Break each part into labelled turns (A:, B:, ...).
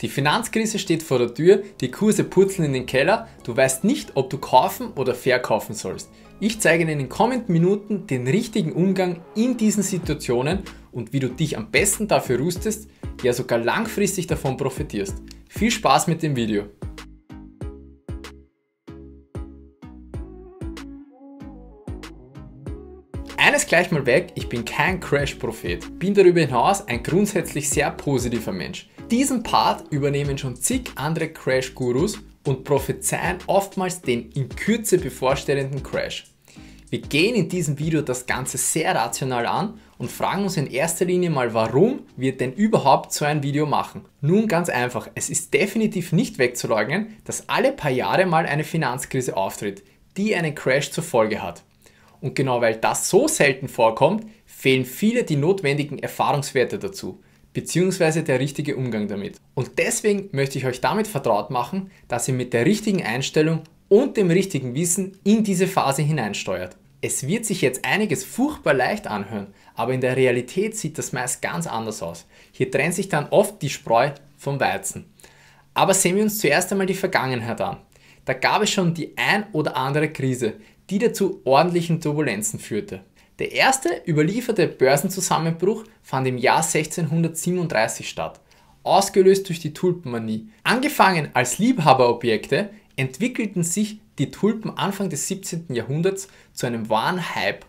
A: Die Finanzkrise steht vor der Tür, die Kurse purzeln in den Keller, du weißt nicht, ob du kaufen oder verkaufen sollst. Ich zeige dir in den kommenden Minuten den richtigen Umgang in diesen Situationen und wie du dich am besten dafür rüstest, ja sogar langfristig davon profitierst. Viel Spaß mit dem Video! Eines gleich mal weg, ich bin kein Crash-Prophet, bin darüber hinaus ein grundsätzlich sehr positiver Mensch. Diesen Part übernehmen schon zig andere Crash-Gurus und prophezeien oftmals den in Kürze bevorstehenden Crash. Wir gehen in diesem Video das Ganze sehr rational an und fragen uns in erster Linie mal, warum wir denn überhaupt so ein Video machen. Nun ganz einfach, es ist definitiv nicht wegzuleugnen, dass alle paar Jahre mal eine Finanzkrise auftritt, die einen Crash zur Folge hat. Und genau weil das so selten vorkommt, fehlen viele die notwendigen Erfahrungswerte dazu beziehungsweise der richtige Umgang damit. Und deswegen möchte ich euch damit vertraut machen, dass ihr mit der richtigen Einstellung und dem richtigen Wissen in diese Phase hineinsteuert. Es wird sich jetzt einiges furchtbar leicht anhören, aber in der Realität sieht das meist ganz anders aus. Hier trennt sich dann oft die Spreu vom Weizen. Aber sehen wir uns zuerst einmal die Vergangenheit an. Da gab es schon die ein oder andere Krise, die dazu ordentlichen Turbulenzen führte. Der erste überlieferte Börsenzusammenbruch fand im Jahr 1637 statt, ausgelöst durch die Tulpenmanie. Angefangen als Liebhaberobjekte entwickelten sich die Tulpen Anfang des 17. Jahrhunderts zu einem wahren Hype.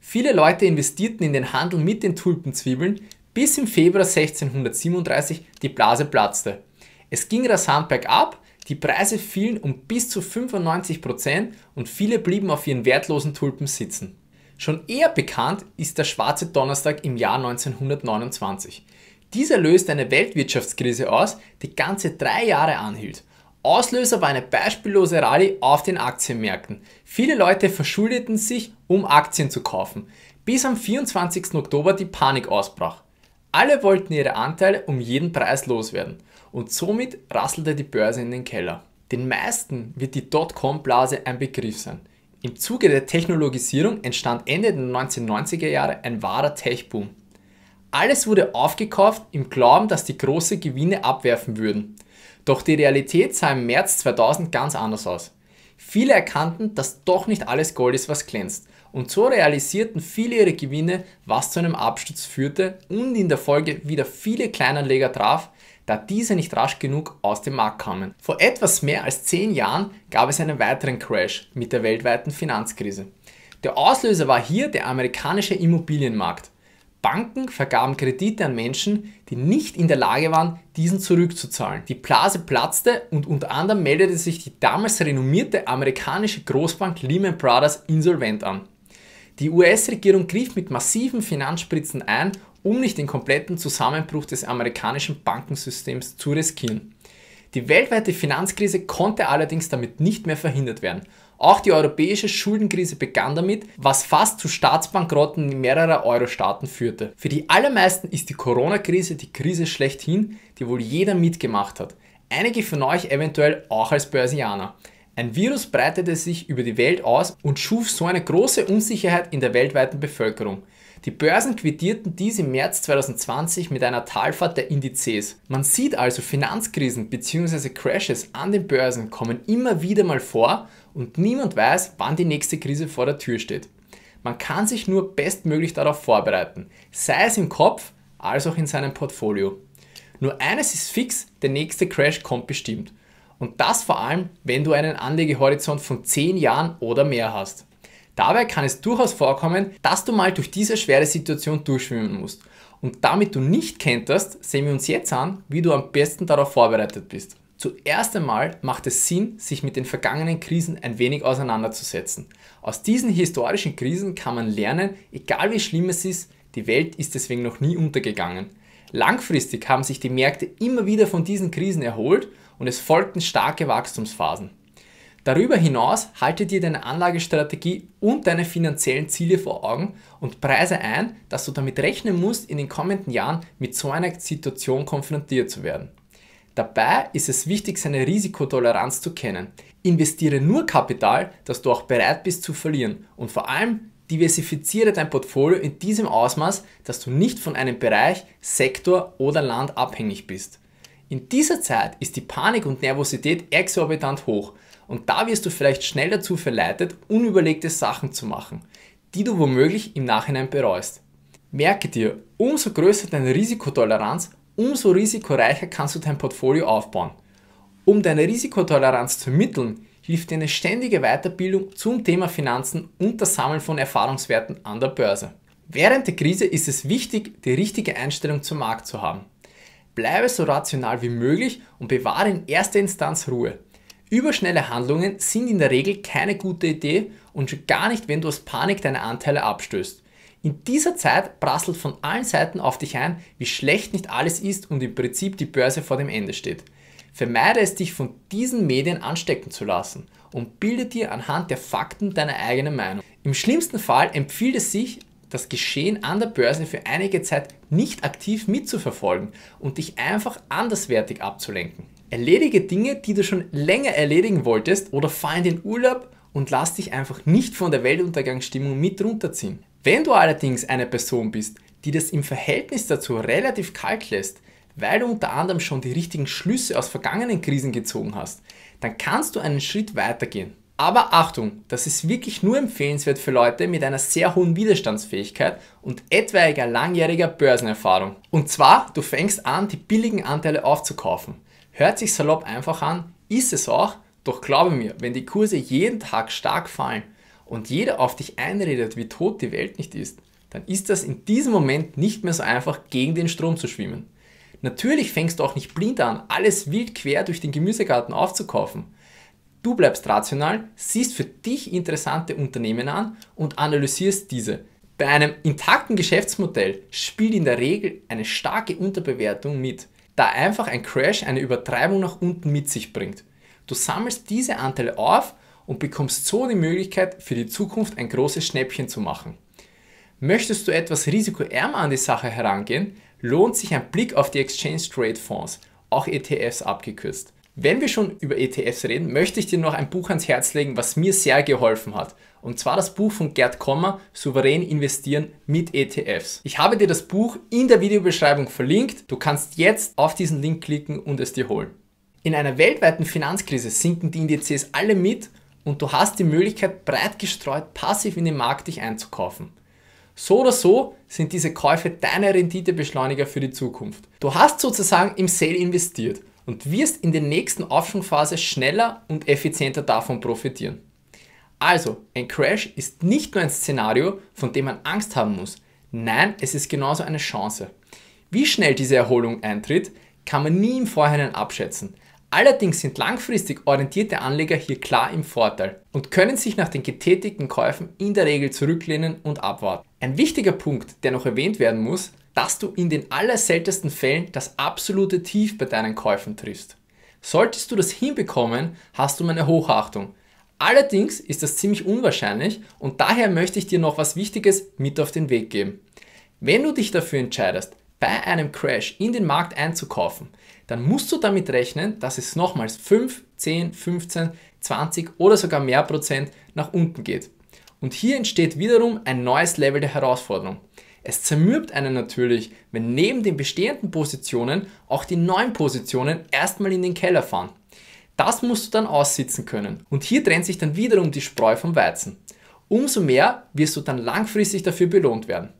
A: Viele Leute investierten in den Handel mit den Tulpenzwiebeln, bis im Februar 1637 die Blase platzte. Es ging rasant bergab, die Preise fielen um bis zu 95% und viele blieben auf ihren wertlosen Tulpen sitzen. Schon eher bekannt ist der Schwarze Donnerstag im Jahr 1929. Dieser löste eine Weltwirtschaftskrise aus, die ganze drei Jahre anhielt. Auslöser war eine beispiellose Rallye auf den Aktienmärkten. Viele Leute verschuldeten sich, um Aktien zu kaufen, bis am 24. Oktober die Panik ausbrach. Alle wollten ihre Anteile um jeden Preis loswerden und somit rasselte die Börse in den Keller. Den meisten wird die Dotcom-Blase ein Begriff sein. Im Zuge der Technologisierung entstand Ende der 1990er Jahre ein wahrer Tech-Boom. Alles wurde aufgekauft im Glauben, dass die große Gewinne abwerfen würden. Doch die Realität sah im März 2000 ganz anders aus. Viele erkannten, dass doch nicht alles Gold ist, was glänzt. Und so realisierten viele ihre Gewinne, was zu einem Absturz führte und in der Folge wieder viele Kleinanleger traf, da diese nicht rasch genug aus dem Markt kamen. Vor etwas mehr als zehn Jahren gab es einen weiteren Crash mit der weltweiten Finanzkrise. Der Auslöser war hier der amerikanische Immobilienmarkt. Banken vergaben Kredite an Menschen, die nicht in der Lage waren, diesen zurückzuzahlen. Die Blase platzte und unter anderem meldete sich die damals renommierte amerikanische Großbank Lehman Brothers insolvent an. Die US-Regierung griff mit massiven Finanzspritzen ein um nicht den kompletten Zusammenbruch des amerikanischen Bankensystems zu riskieren. Die weltweite Finanzkrise konnte allerdings damit nicht mehr verhindert werden. Auch die europäische Schuldenkrise begann damit, was fast zu Staatsbankrotten mehrerer Euro-Staaten führte. Für die allermeisten ist die Corona-Krise die Krise schlechthin, die wohl jeder mitgemacht hat. Einige von euch eventuell auch als Börsianer. Ein Virus breitete sich über die Welt aus und schuf so eine große Unsicherheit in der weltweiten Bevölkerung. Die Börsen quittierten dies im März 2020 mit einer Talfahrt der Indizes. Man sieht also, Finanzkrisen bzw. Crashes an den Börsen kommen immer wieder mal vor und niemand weiß, wann die nächste Krise vor der Tür steht. Man kann sich nur bestmöglich darauf vorbereiten, sei es im Kopf als auch in seinem Portfolio. Nur eines ist fix, der nächste Crash kommt bestimmt. Und das vor allem, wenn du einen Anlegehorizont von 10 Jahren oder mehr hast. Dabei kann es durchaus vorkommen, dass du mal durch diese schwere Situation durchschwimmen musst. Und damit du nicht kenterst, sehen wir uns jetzt an, wie du am besten darauf vorbereitet bist. Zuerst einmal macht es Sinn, sich mit den vergangenen Krisen ein wenig auseinanderzusetzen. Aus diesen historischen Krisen kann man lernen, egal wie schlimm es ist, die Welt ist deswegen noch nie untergegangen. Langfristig haben sich die Märkte immer wieder von diesen Krisen erholt und es folgten starke Wachstumsphasen. Darüber hinaus halte dir deine Anlagestrategie und deine finanziellen Ziele vor Augen und preise ein, dass du damit rechnen musst, in den kommenden Jahren mit so einer Situation konfrontiert zu werden. Dabei ist es wichtig, seine Risikotoleranz zu kennen. Investiere nur Kapital, das du auch bereit bist zu verlieren und vor allem diversifiziere dein Portfolio in diesem Ausmaß, dass du nicht von einem Bereich, Sektor oder Land abhängig bist. In dieser Zeit ist die Panik und Nervosität exorbitant hoch und da wirst du vielleicht schnell dazu verleitet, unüberlegte Sachen zu machen, die du womöglich im Nachhinein bereust. Merke dir, umso größer deine Risikotoleranz, umso risikoreicher kannst du dein Portfolio aufbauen. Um deine Risikotoleranz zu ermitteln, hilft dir eine ständige Weiterbildung zum Thema Finanzen und das Sammeln von Erfahrungswerten an der Börse. Während der Krise ist es wichtig, die richtige Einstellung zum Markt zu haben. Bleibe so rational wie möglich und bewahre in erster Instanz Ruhe. Überschnelle Handlungen sind in der Regel keine gute Idee und schon gar nicht, wenn du aus Panik deine Anteile abstößt. In dieser Zeit prasselt von allen Seiten auf dich ein, wie schlecht nicht alles ist und im Prinzip die Börse vor dem Ende steht. Vermeide es, dich von diesen Medien anstecken zu lassen und bilde dir anhand der Fakten deine eigene Meinung. Im schlimmsten Fall empfiehlt es sich, das Geschehen an der Börse für einige Zeit nicht aktiv mitzuverfolgen und dich einfach anderswertig abzulenken. Erledige Dinge, die du schon länger erledigen wolltest oder fahr in den Urlaub und lass dich einfach nicht von der Weltuntergangsstimmung mit runterziehen. Wenn du allerdings eine Person bist, die das im Verhältnis dazu relativ kalt lässt, weil du unter anderem schon die richtigen Schlüsse aus vergangenen Krisen gezogen hast, dann kannst du einen Schritt weitergehen. Aber Achtung, das ist wirklich nur empfehlenswert für Leute mit einer sehr hohen Widerstandsfähigkeit und etwaiger langjähriger Börsenerfahrung. Und zwar, du fängst an, die billigen Anteile aufzukaufen. Hört sich salopp einfach an, ist es auch, doch glaube mir, wenn die Kurse jeden Tag stark fallen und jeder auf dich einredet, wie tot die Welt nicht ist, dann ist das in diesem Moment nicht mehr so einfach, gegen den Strom zu schwimmen. Natürlich fängst du auch nicht blind an, alles wild quer durch den Gemüsegarten aufzukaufen. Du bleibst rational, siehst für dich interessante Unternehmen an und analysierst diese. Bei einem intakten Geschäftsmodell spielt in der Regel eine starke Unterbewertung mit, da einfach ein Crash eine Übertreibung nach unten mit sich bringt. Du sammelst diese Anteile auf und bekommst so die Möglichkeit, für die Zukunft ein großes Schnäppchen zu machen. Möchtest du etwas risikoärmer an die Sache herangehen, lohnt sich ein Blick auf die Exchange Trade Fonds, auch ETFs abgekürzt. Wenn wir schon über ETFs reden, möchte ich dir noch ein Buch ans Herz legen, was mir sehr geholfen hat. Und zwar das Buch von Gerd Kommer, Souverän investieren mit ETFs. Ich habe dir das Buch in der Videobeschreibung verlinkt. Du kannst jetzt auf diesen Link klicken und es dir holen. In einer weltweiten Finanzkrise sinken die Indizes alle mit und du hast die Möglichkeit, breit gestreut passiv in den Markt dich einzukaufen. So oder so sind diese Käufe deine Renditebeschleuniger für die Zukunft. Du hast sozusagen im Sale investiert und wirst in der nächsten Aufschwungphase schneller und effizienter davon profitieren. Also, ein Crash ist nicht nur ein Szenario, von dem man Angst haben muss. Nein, es ist genauso eine Chance. Wie schnell diese Erholung eintritt, kann man nie im Vorhinein abschätzen. Allerdings sind langfristig orientierte Anleger hier klar im Vorteil und können sich nach den getätigten Käufen in der Regel zurücklehnen und abwarten. Ein wichtiger Punkt, der noch erwähnt werden muss, dass du in den allerseltensten Fällen das absolute Tief bei deinen Käufen triffst. Solltest du das hinbekommen, hast du meine Hochachtung. Allerdings ist das ziemlich unwahrscheinlich und daher möchte ich dir noch was Wichtiges mit auf den Weg geben. Wenn du dich dafür entscheidest, bei einem Crash in den Markt einzukaufen, dann musst du damit rechnen, dass es nochmals 5, 10, 15, 20 oder sogar mehr Prozent nach unten geht. Und hier entsteht wiederum ein neues Level der Herausforderung. Es zermürbt einen natürlich, wenn neben den bestehenden Positionen auch die neuen Positionen erstmal in den Keller fahren. Das musst du dann aussitzen können. Und hier trennt sich dann wiederum die Spreu vom Weizen. Umso mehr wirst du dann langfristig dafür belohnt werden.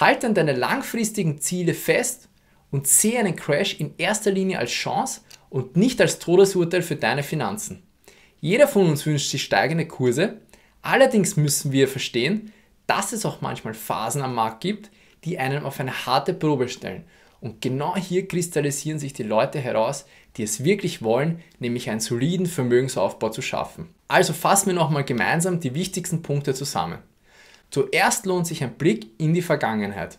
A: Halt dann deine langfristigen Ziele fest und sehe einen Crash in erster Linie als Chance und nicht als Todesurteil für deine Finanzen. Jeder von uns wünscht sich steigende Kurse, allerdings müssen wir verstehen, dass es auch manchmal Phasen am Markt gibt, die einen auf eine harte Probe stellen. Und genau hier kristallisieren sich die Leute heraus, die es wirklich wollen, nämlich einen soliden Vermögensaufbau zu schaffen. Also fassen wir nochmal gemeinsam die wichtigsten Punkte zusammen. Zuerst lohnt sich ein Blick in die Vergangenheit.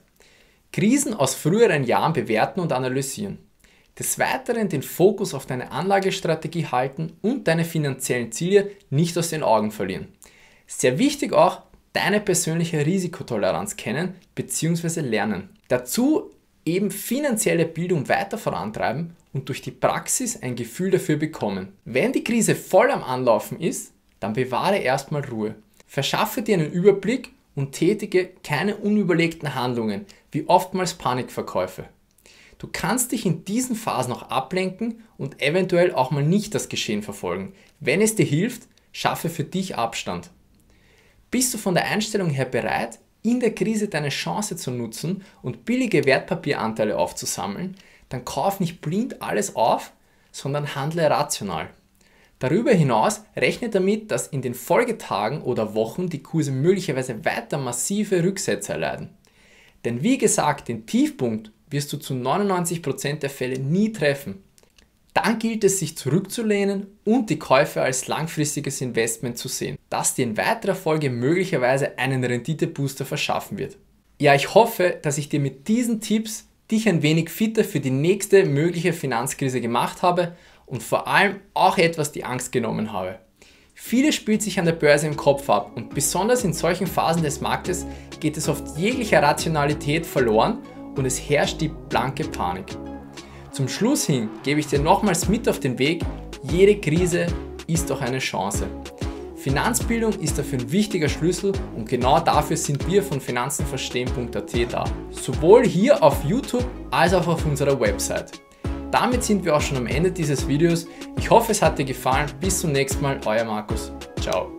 A: Krisen aus früheren Jahren bewerten und analysieren. Des Weiteren den Fokus auf deine Anlagestrategie halten und deine finanziellen Ziele nicht aus den Augen verlieren. Sehr wichtig auch deine persönliche Risikotoleranz kennen bzw. lernen. Dazu eben finanzielle Bildung weiter vorantreiben und durch die Praxis ein Gefühl dafür bekommen. Wenn die Krise voll am Anlaufen ist, dann bewahre erstmal Ruhe. Verschaffe dir einen Überblick und tätige keine unüberlegten Handlungen, wie oftmals Panikverkäufe. Du kannst dich in diesen Phasen noch ablenken und eventuell auch mal nicht das Geschehen verfolgen. Wenn es dir hilft, schaffe für dich Abstand. Bist du von der Einstellung her bereit, in der Krise deine Chance zu nutzen und billige Wertpapieranteile aufzusammeln, dann kauf nicht blind alles auf, sondern handle rational. Darüber hinaus rechne damit, dass in den Folgetagen oder Wochen die Kurse möglicherweise weiter massive Rücksätze erleiden. Denn wie gesagt, den Tiefpunkt wirst du zu 99% der Fälle nie treffen dann gilt es, sich zurückzulehnen und die Käufe als langfristiges Investment zu sehen, das dir in weiterer Folge möglicherweise einen Renditebooster verschaffen wird. Ja, ich hoffe, dass ich dir mit diesen Tipps dich ein wenig fitter für die nächste mögliche Finanzkrise gemacht habe und vor allem auch etwas die Angst genommen habe. Vieles spielt sich an der Börse im Kopf ab und besonders in solchen Phasen des Marktes geht es oft jeglicher Rationalität verloren und es herrscht die blanke Panik. Zum Schluss hin gebe ich dir nochmals mit auf den Weg, jede Krise ist doch eine Chance. Finanzbildung ist dafür ein wichtiger Schlüssel und genau dafür sind wir von finanzenverstehen.at da. Sowohl hier auf YouTube als auch auf unserer Website. Damit sind wir auch schon am Ende dieses Videos. Ich hoffe, es hat dir gefallen. Bis zum nächsten Mal, euer Markus. Ciao.